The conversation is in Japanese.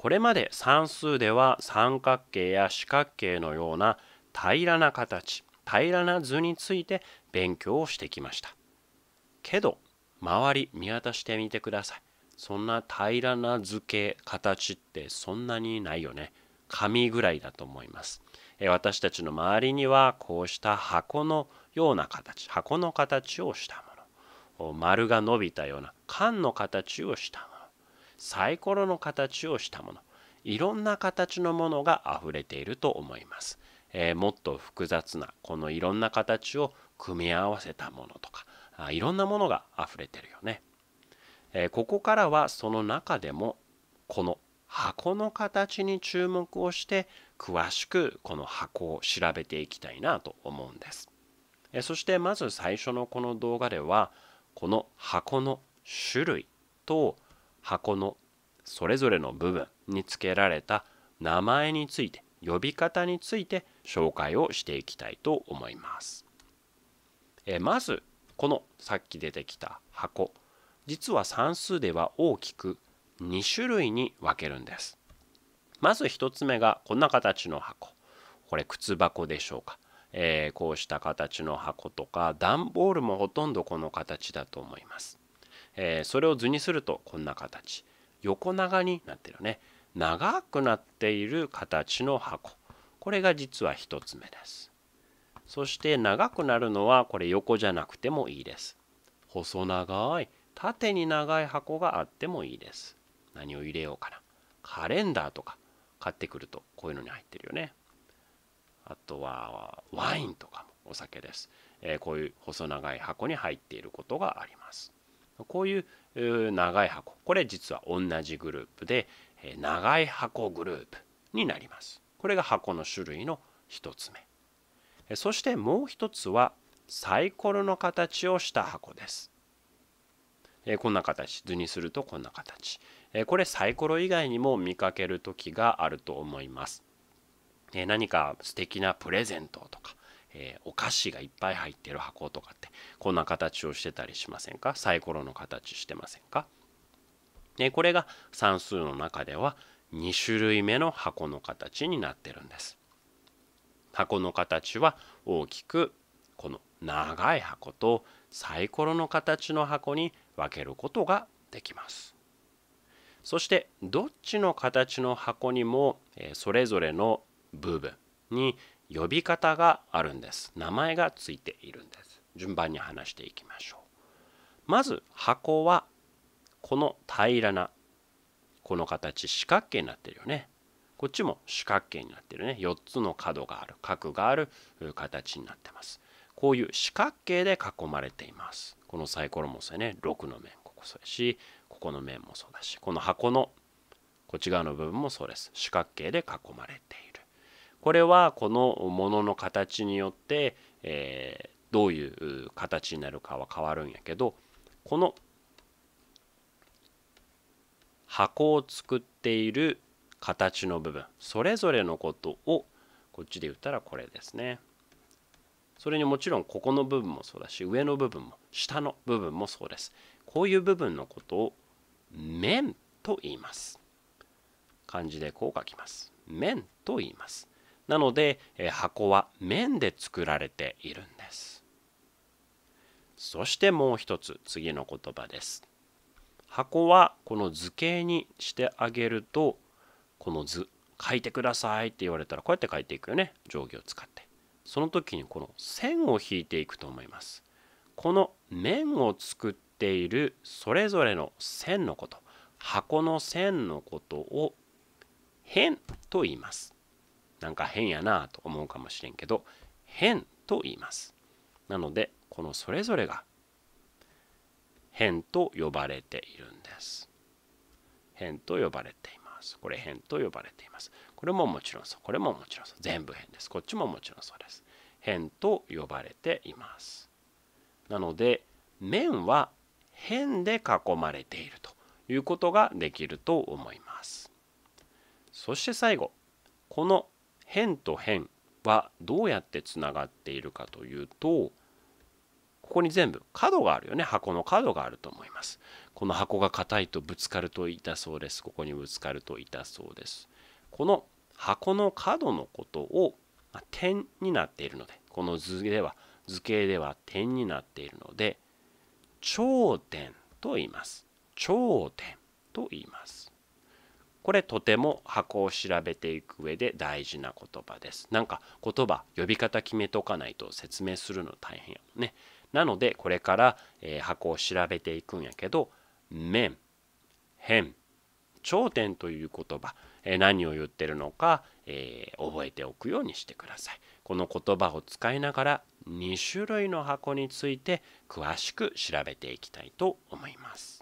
これまで算数では三角形や四角形のような平らな形平らな図について勉強をしてきましたけど周り見渡してみてくださいそんな平らな図形形ってそんなにないよね紙ぐらいだと思います私たちの周りにはこうした箱のような形箱の形をしたもの丸が伸びたような缶の形をしたサイコロの形をしたものいろんな形のものが溢れていると思います、えー、もっと複雑なこのいろんな形を組み合わせたものとかあいろんなものが溢れてるよね、えー、ここからはその中でもこの箱の形に注目をして詳しくこの箱を調べていきたいなと思うんですそしてまず最初のこの動画ではこの箱の種類と箱のそれぞれの部分につけられた名前について呼び方について紹介をしていきたいと思います。えまずこのさっき出てきた箱実は算数では大きく2種類に分けるんです。まず1つ目がこんな形の箱これ靴箱でしょうか、えー、こうした形の箱とか段ボールもほとんどこの形だと思います。えー、それを図にするとこんな形横長になってるよね長くなっている形の箱これが実は1つ目ですそして長くなるのはこれ横じゃなくてもいいです細長い縦に長い箱があってもいいです何を入れようかなカレンダーとか買ってくるとこういうのに入ってるよねあとはワインとかもお酒です、えー、こういう細長い箱に入っていることがありますこういう長い箱これ実は同じグループで長い箱グループになりますこれが箱の種類の1つ目そしてもう1つはサイコロの形をした箱ですこんな形図にするとこんな形これサイコロ以外にも見かける時があると思います何か素敵なプレゼントとかえー、お菓子がいっぱい入ってる箱とかってこんな形をしてたりしませんかサイコロの形してませんかでこれが算数の中では2種類目の箱の形になってるんです。箱の形は大きくこの長い箱とサイコロの形の箱に分けることができます。そしてどっちの形の箱にもそれぞれの部分に呼び方があるんです名前がついているんです順番に話していきましょうまず箱はこの平らなこの形四角形になってるよねこっちも四角形になってるね4つの角がある角がある形になってますこういう四角形で囲まれていますこのサイコロもそうやね6の面ここそうやしここの面もそうだしこの箱のこっち側の部分もそうです四角形で囲まれているこれはこのものの形によって、えー、どういう形になるかは変わるんやけどこの箱を作っている形の部分それぞれのことをこっちで言ったらこれですね。それにもちろんここの部分もそうだし上の部分も下の部分もそうです。こういう部分のことを面と言います。漢字でこう書きます。面と言います。なので、え箱は面で作られているんですそしてもう一つ次の言葉です箱はこの図形にしてあげるとこの図書いてくださいって言われたらこうやって書いていくよね定規を使ってその時にこの線を引いていくと思いますこの面を作っているそれぞれの線のこと箱の線のことを辺と言いますなんか変やなと思うかもしれんけど変と言いますなのでこのそれぞれが変と呼ばれているんです変と呼ばれていますこれ変と呼ばれていますこれももちろんそうこれももちろんそう全部変ですこっちももちろんそうです変と呼ばれていますなので面は辺で囲まれているということができると思います。そして最後この辺と辺はどうやってつながっているかというとここに全部角があるよね箱の角があると思いますこの箱が硬いとぶつかると痛そうですここにぶつかると痛そうですこの箱の角のことを点になっているのでこの図では図形では点になっているので頂点と言います頂点と言いますこれとても箱を調べていく上で大事な言葉です。なんか言葉、呼び方決めとかないと説明するの大変やもんね。なのでこれから、えー、箱を調べていくんやけど、面、辺」「頂点という言葉、えー、何を言ってるのか、えー、覚えておくようにしてください。この言葉を使いながら2種類の箱について詳しく調べていきたいと思います。